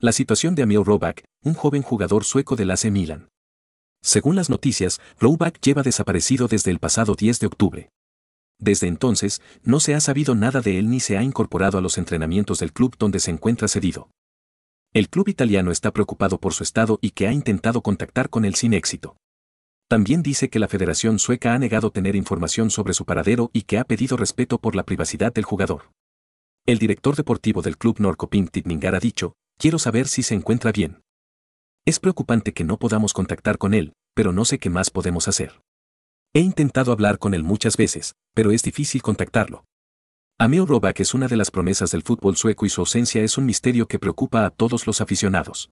La situación de Amir Roback, un joven jugador sueco del AC Milan. Según las noticias, Roback lleva desaparecido desde el pasado 10 de octubre. Desde entonces, no se ha sabido nada de él ni se ha incorporado a los entrenamientos del club donde se encuentra cedido. El club italiano está preocupado por su estado y que ha intentado contactar con él sin éxito. También dice que la Federación Sueca ha negado tener información sobre su paradero y que ha pedido respeto por la privacidad del jugador. El director deportivo del club Norcoping titningar ha dicho, Quiero saber si se encuentra bien. Es preocupante que no podamos contactar con él, pero no sé qué más podemos hacer. He intentado hablar con él muchas veces, pero es difícil contactarlo. Ameo Robak es una de las promesas del fútbol sueco y su ausencia es un misterio que preocupa a todos los aficionados.